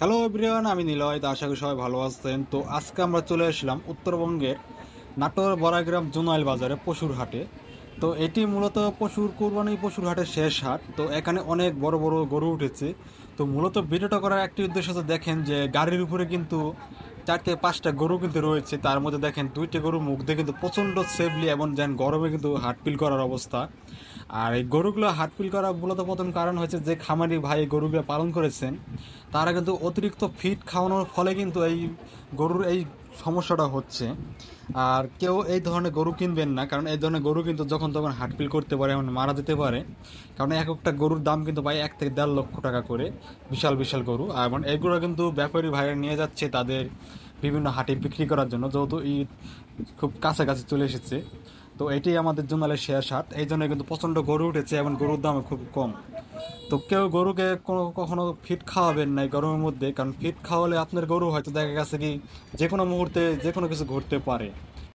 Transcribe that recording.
hello everyone আমি নিলয় তো আশা করি সবাই ভালো আছেন তো আজকে আমরা চলে এসেছিলাম উত্তরবঙ্গের নাটোর বরাগ্রাম জোনাইল বাজারে পশুর হাটে তো এটি মূলত পশুর কোরবানি পশুর হাটের শেষ হাট তো এখানে অনেক বড় বড় গরু উঠেছে তো মূলত ভিডিওটা করার একটি উদ্দেশ্য হচ্ছে দেখেন যে গাড়ির উপরে কিন্তু চারটে পাঁচটা গরু কিন্তু রয়েছে তার মধ্যে দেখেন দুইটা গরু মুখ দিয়ে কিন্তু প্রচণ্ড সেফলি এবং যেন গরমে কিন্তু হাট করার অবস্থা আর এই গরুগুলো হাটফিল করার মূলত প্রথম কারণ হচ্ছে যে খামারি ভাই গরুগুলো পালন করেছেন তারা কিন্তু অতিরিক্ত ফিট খাওয়ানোর ফলে কিন্তু এই গরুর এই সমস্যাটা হচ্ছে আর কেউ এই ধরনের গরু কিনবেন না কারণ এই ধরনের গরু কিন্তু যখন তখন হাটফিল করতে পারে এমন মারা যেতে পারে কারণ এক একটা গরুর দাম কিন্তু ভাই এক থেকে দেড় লক্ষ টাকা করে বিশাল বিশাল গরু এবং মানে এইগুলো কিন্তু ব্যাপারী ভাইরা নিয়ে যাচ্ছে তাদের বিভিন্ন হাটে বিক্রি করার জন্য যেহেতু ঈদ খুব কাছাকাছি চলে এসেছে তো এটি আমাদের জোনালের শেয়ার সাত এই জন্য কিন্তু প্রচণ্ড গরু উঠেছে এবং গরুর দাম খুব কম তো কেউ গরুকে কোনো কখনো ফিট খাওয়াবেন না গরমের মধ্যে কারণ ফিট খাওয়ালে আপনার গরু হয়তো দেখা গেছে কি যে কোনো মুহূর্তে যে কোনো কিছু ঘটতে পারে